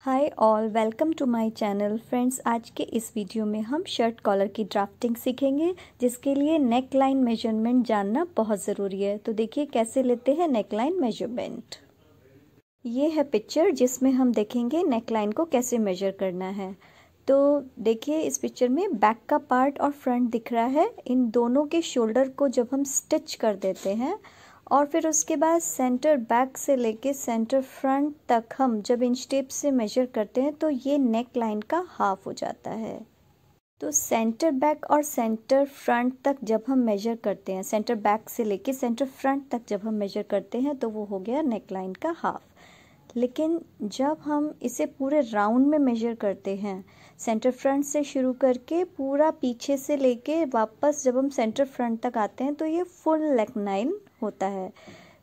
hi all welcome to my channel friends आज के इस वीडियो में हम शर्ट कॉलर की ड्राफ्टिंग सीखेंगे जिसके लिए नेक लाइन मेजरमेंट जानना बहुत ज़रूरी है तो देखिए कैसे लेते हैं नेक लाइन मेजरमेंट ये है पिक्चर जिसमें हम देखेंगे नेक लाइन को कैसे मेजर करना है तो देखिए इस पिक्चर में बैक का पार्ट और फ्रंट दिख रहा है इन दोनों के शोल्डर को जब हम स्टिच कर देते हैं और फिर उसके बाद सेंटर बैक से लेके सेंटर फ्रंट तक हम जब इन स्टेप से मेजर करते हैं तो ये नेक लाइन का हाफ हो जाता है तो सेंटर बैक और सेंटर फ्रंट तक जब हम मेजर करते हैं सेंटर बैक से लेके सेंटर फ्रंट तक जब हम मेजर करते हैं तो वो हो गया नेक लाइन का हाफ लेकिन जब हम इसे पूरे राउंड में मेजर करते हैं सेंटर फ्रंट से शुरू करके पूरा पीछे से लेके वापस जब हम सेंटर फ्रंट तक आते हैं तो ये फुल नेक लाइन होता है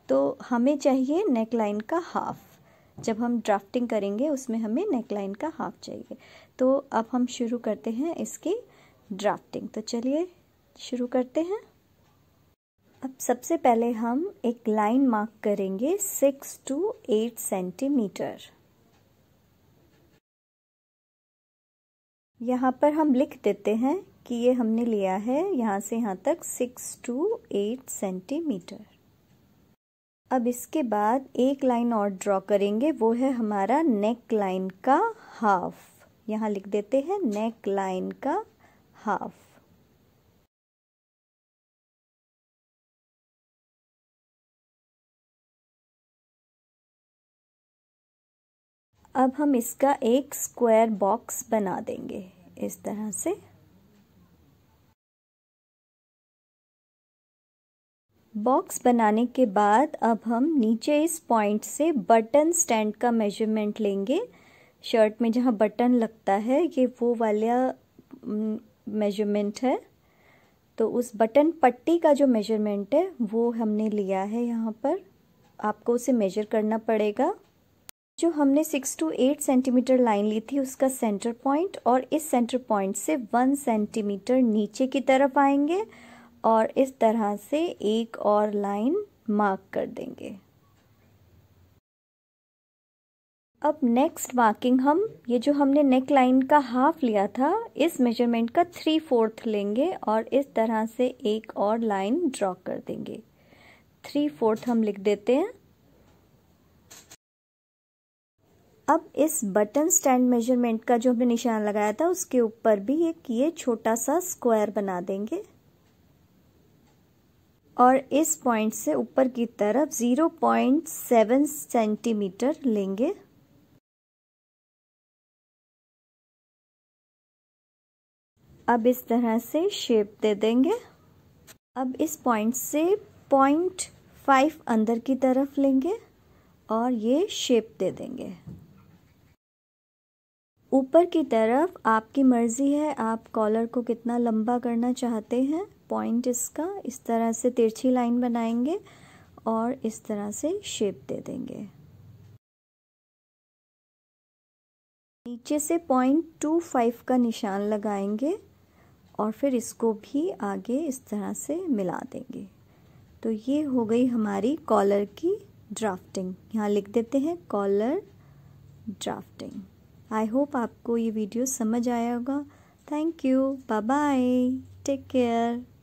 तो हमें चाहिए नेक लाइन का हाफ़ जब हम ड्राफ्टिंग करेंगे उसमें हमें नेक लाइन का हाफ चाहिए तो अब हम शुरू करते हैं इसकी ड्राफ्टिंग तो चलिए शुरू करते हैं अब सबसे पहले हम एक लाइन मार्क करेंगे सिक्स टू एट सेंटीमीटर यहाँ पर हम लिख देते हैं कि ये हमने लिया है यहाँ से यहाँ तक सिक्स टू एट सेंटीमीटर अब इसके बाद एक लाइन और ड्रॉ करेंगे वो है हमारा नेक लाइन का हाफ यहाँ लिख देते हैं नेक लाइन का हाफ अब हम इसका एक स्क्वायर बॉक्स बना देंगे इस तरह से बॉक्स बनाने के बाद अब हम नीचे इस पॉइंट से बटन स्टैंड का मेजरमेंट लेंगे शर्ट में जहाँ बटन लगता है ये वो वाला मेजरमेंट है तो उस बटन पट्टी का जो मेजरमेंट है वो हमने लिया है यहाँ पर आपको उसे मेजर करना पड़ेगा जो हमने six to eight centimetre line ली थी उसका सेंटर पॉइंट और इस सेंटर पॉइंट से वन सेंटीमीटर नीचे की तरफ आएंगे और इस तरह से एक और लाइन मार्क कर देंगे अब नेक्स्ट मार्किंग हम ये जो हमने नेक लाइन का हाफ लिया था इस मेजरमेंट का थ्री फोर्थ लेंगे और इस तरह से एक और लाइन ड्रॉ कर देंगे थ्री फोर्थ हम लिख देते हैं अब इस बटन स्टैंड मेजरमेंट का जो हमने निशान लगाया था उसके ऊपर भी एक ये छोटा सा स्क्वायर बना देंगे और इस पॉइंट से ऊपर की तरफ 0.7 सेंटीमीटर लेंगे अब इस तरह से शेप दे देंगे अब इस पॉइंट से पॉइंट फाइव अंदर की तरफ लेंगे और ये शेप दे देंगे ऊपर की तरफ आपकी मर्ज़ी है आप कॉलर को कितना लंबा करना चाहते हैं पॉइंट इसका इस तरह से तिरछी लाइन बनाएंगे और इस तरह से शेप दे देंगे नीचे से पॉइंट टू फाइव का निशान लगाएंगे और फिर इसको भी आगे इस तरह से मिला देंगे तो ये हो गई हमारी कॉलर की ड्राफ्टिंग यहाँ लिख देते हैं कॉलर ड्राफ्टिंग आई होप आपको ये वीडियो समझ आया होगा thank you bye bye take care